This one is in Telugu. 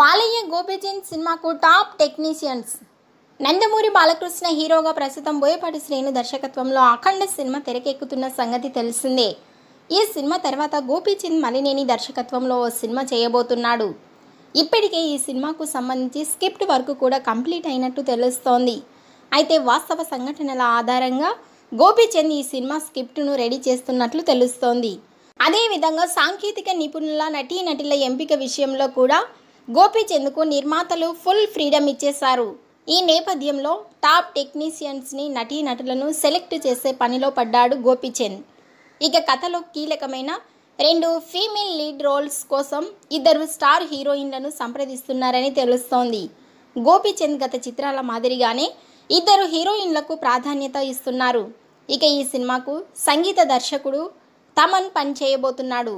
బాలయ్య గోపిచంద్ సినిమాకు టాప్ టెక్నీషియన్స్ నందమూరి బాలకృష్ణ హీరోగా ప్రస్తుతం బోయపాటి శ్రేణు దర్శకత్వంలో అఖండ సినిమా తెరకెక్కుతున్న సంగతి తెలిసిందే ఈ సినిమా తర్వాత గోపీచంద్ మలినేని దర్శకత్వంలో ఓ సినిమా చేయబోతున్నాడు ఇప్పటికే ఈ సినిమాకు సంబంధించి స్క్రిప్ట్ వర్క్ కూడా కంప్లీట్ అయినట్టు తెలుస్తోంది అయితే వాస్తవ సంఘటనల ఆధారంగా గోపీచంద్ ఈ సినిమా స్క్రిప్ట్ను రెడీ చేస్తున్నట్లు తెలుస్తోంది అదేవిధంగా సాంకేతిక నిపుణుల నటీనటుల ఎంపిక విషయంలో కూడా గోపీచంద్కు నిర్మాతలు ఫుల్ ఫ్రీడమ్ ఇచ్చేశారు ఈ నేపథ్యంలో టాప్ టెక్నీషియన్స్ని నటీ నటులను సెలెక్ట్ చేసే పనిలో పడ్డాడు గోపీచంద్ ఇక కథలో కీలకమైన రెండు ఫీమేల్ లీడ్ రోల్స్ కోసం ఇద్దరు స్టార్ హీరోయిన్లను సంప్రదిస్తున్నారని తెలుస్తోంది గోపీచంద్ గత చిత్రాల మాదిరిగానే ఇద్దరు హీరోయిన్లకు ప్రాధాన్యత ఇస్తున్నారు ఇక ఈ సినిమాకు సంగీత దర్శకుడు తమన్ పనిచేయబోతున్నాడు